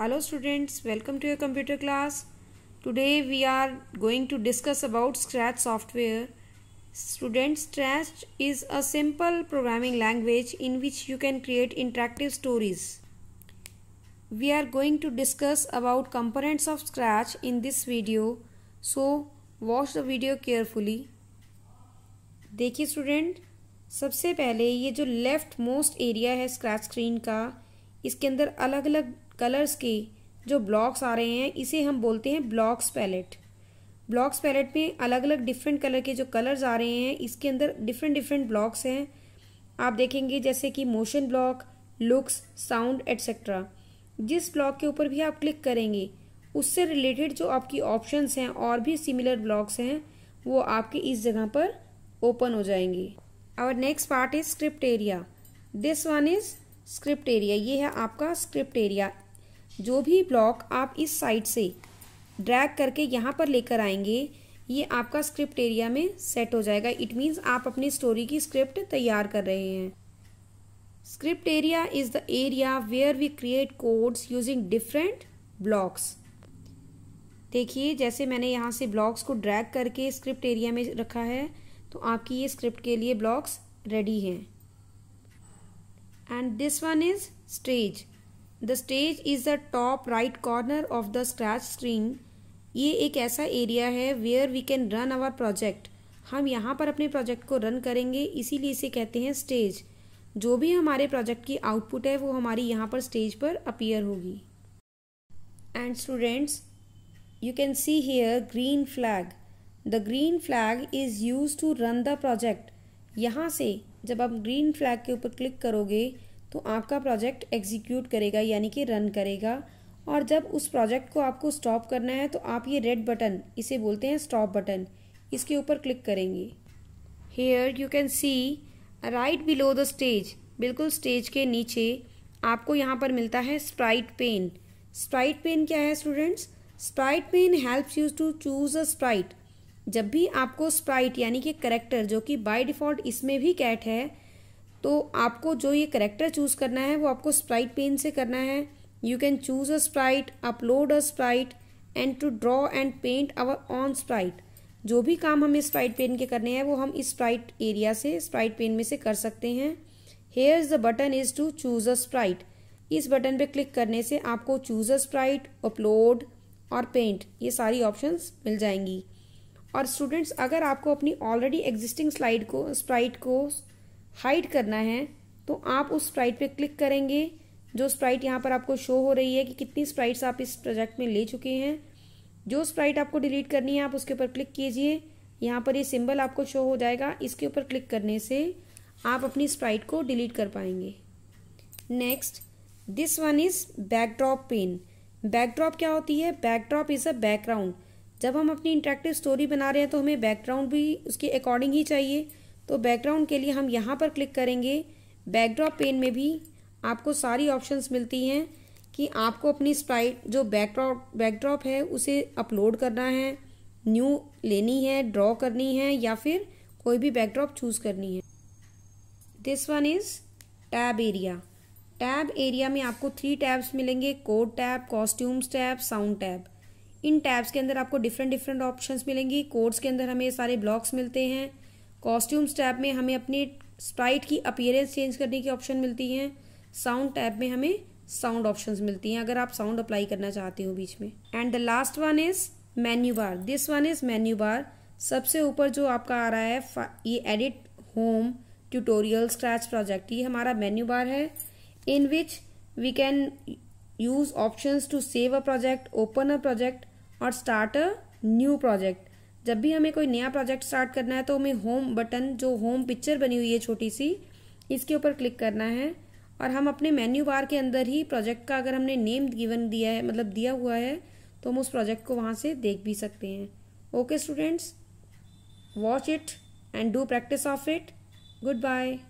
hello students welcome to your computer class today we are going to discuss about scratch software students scratch is a simple programming language in which you can create interactive stories we are going to discuss about components of scratch in this video so watch the video carefully देखिए student सबसे पहले ये जो left most area है scratch screen का इसके अंदर अलग अलग कलर्स के जो ब्लॉक्स आ रहे हैं इसे हम बोलते हैं ब्लॉक्स पैलेट ब्लॉक्स पैलेट में अलग अलग डिफरेंट कलर के जो कलर्स आ रहे हैं इसके अंदर डिफरेंट डिफरेंट ब्लॉक्स हैं आप देखेंगे जैसे कि motion block looks sound etcetera जिस ब्लॉक के ऊपर भी आप क्लिक करेंगे उससे रिलेटेड जो आपकी ऑप्शंस हैं और भी सिमिलर ब्लॉक्स हैं वो आपके इस जगह पर ओपन हो जाएंगे और next part is script area this one is script area ये है आपका स्क्रिप्ट एरिया जो भी ब्लॉक आप इस साइड से ड्रैग करके यहाँ पर लेकर आएंगे ये आपका स्क्रिप्ट एरिया में सेट हो जाएगा इट मीन्स आप अपनी स्टोरी की स्क्रिप्ट तैयार कर रहे हैं script area is the area where we create codes using different blocks देखिए जैसे मैंने यहाँ से ब्लॉक्स को ड्रैग करके स्क्रिप्ट एरिया में रखा है तो आपकी ये स्क्रिप्ट के लिए ब्लॉक्स रेडी हैं and this one is stage the stage is the top right corner of the scratch screen ये एक ऐसा एरिया है where we can run our project हम यहाँ पर अपने प्रोजेक्ट को रन करेंगे इसीलिए इसे कहते हैं स्टेज जो भी हमारे प्रोजेक्ट की आउटपुट है वो हमारी यहाँ पर स्टेज पर अपीयर होगी and students you can see here green flag the green flag is use to run the project यहाँ से जब आप ग्रीन फ्लैग के ऊपर क्लिक करोगे तो आपका प्रोजेक्ट एग्जीक्यूट करेगा यानी कि रन करेगा और जब उस प्रोजेक्ट को आपको स्टॉप करना है तो आप ये रेड बटन इसे बोलते हैं स्टॉप बटन इसके ऊपर क्लिक करेंगे here you can see right below the stage बिल्कुल स्टेज के नीचे आपको यहाँ पर मिलता है स्प्राइट पेन स्प्राइट पेन क्या है students sprite pane helps you to choose a sprite जब भी आपको स्प्राइट यानी कि करेक्टर जो कि बाय डिफ़ॉल्ट इसमें भी कैट है तो आपको जो ये करेक्टर चूज़ करना है वो आपको स्प्राइट पेन से करना है you can choose a sprite upload a sprite and to draw and paint our own sprite जो भी काम हमें स्प्राइट पेन के करने हैं वो हम इस स्प्राइट एरिया से स्प्राइट पेन में से कर सकते हैं here is the button is to choose a sprite इस बटन पे क्लिक करने से आपको चूज़ अ स्प्राइट अपलोड और पेंट ये सारी ऑप्शंस मिल जाएंगी और स्टूडेंट्स अगर आपको अपनी ऑलरेडी एग्जिस्टिंग स्लाइड को स्प्राइट को हाइड करना है तो आप उस स्प्राइट पे क्लिक करेंगे जो स्प्राइट यहाँ पर आपको शो हो रही है कि कितनी स्प्राइट्स आप इस प्रोजेक्ट में ले चुके हैं जो स्प्राइट आपको डिलीट करनी है आप उसके ऊपर क्लिक कीजिए यहाँ पर ये यह सिंबल आपको शो हो जाएगा इसके ऊपर क्लिक करने से आप अपनी स्प्राइट को डिलीट कर पाएंगे next this one is backdrop pane backdrop क्या होती है बैकड्रॉप इज़ अ बैकग्राउंड जब हम अपनी इंटरेक्टिव स्टोरी बना रहे हैं तो हमें बैकग्राउंड भी उसके अकॉर्डिंग ही चाहिए तो बैकग्राउंड के लिए हम यहाँ पर क्लिक करेंगे बैकड्रॉप पेन में भी आपको सारी ऑप्शंस मिलती हैं कि आपको अपनी स्प्राइट जो बैकड्रॉप बैकड्रॉप है उसे अपलोड करना है न्यू लेनी है ड्रॉ करनी है या फिर कोई भी बैकड्रॉप चूज़ करनी है this one is tab area tab area में आपको थ्री टैब्स मिलेंगे code tab costumes tab sound tab इन टैब्स के अंदर आपको डिफरेंट डिफरेंट ऑप्शंस मिलेंगी कोड्स के अंदर हमें सारे ब्लॉक्स मिलते हैं कॉस्ट्यूम्स टैब में हमें अपनी स्प्राइट की अपीयरेंस चेंज करने की ऑप्शन मिलती हैं साउंड टैब में हमें साउंड ऑप्शंस मिलती हैं अगर आप साउंड अप्लाई करना चाहते हो बीच में and the last one is menu bar this one is menu bar सबसे ऊपर जो आपका आ रहा है ये edit home tutorial scratch project ये हमारा मेन्यू बार है in which we can use options to save a project open a project और स्टार्ट अ न्यू प्रोजेक्ट जब भी हमें कोई नया प्रोजेक्ट स्टार्ट करना है तो हमें होम बटन जो होम पिक्चर बनी हुई है छोटी सी इसके ऊपर क्लिक करना है और हम अपने मेन्यू बार के अंदर ही प्रोजेक्ट का अगर हमने नेम गिवन दिया है मतलब दिया हुआ है तो हम उस प्रोजेक्ट को वहाँ से देख भी सकते हैं okay students watch it and do practice of it good bye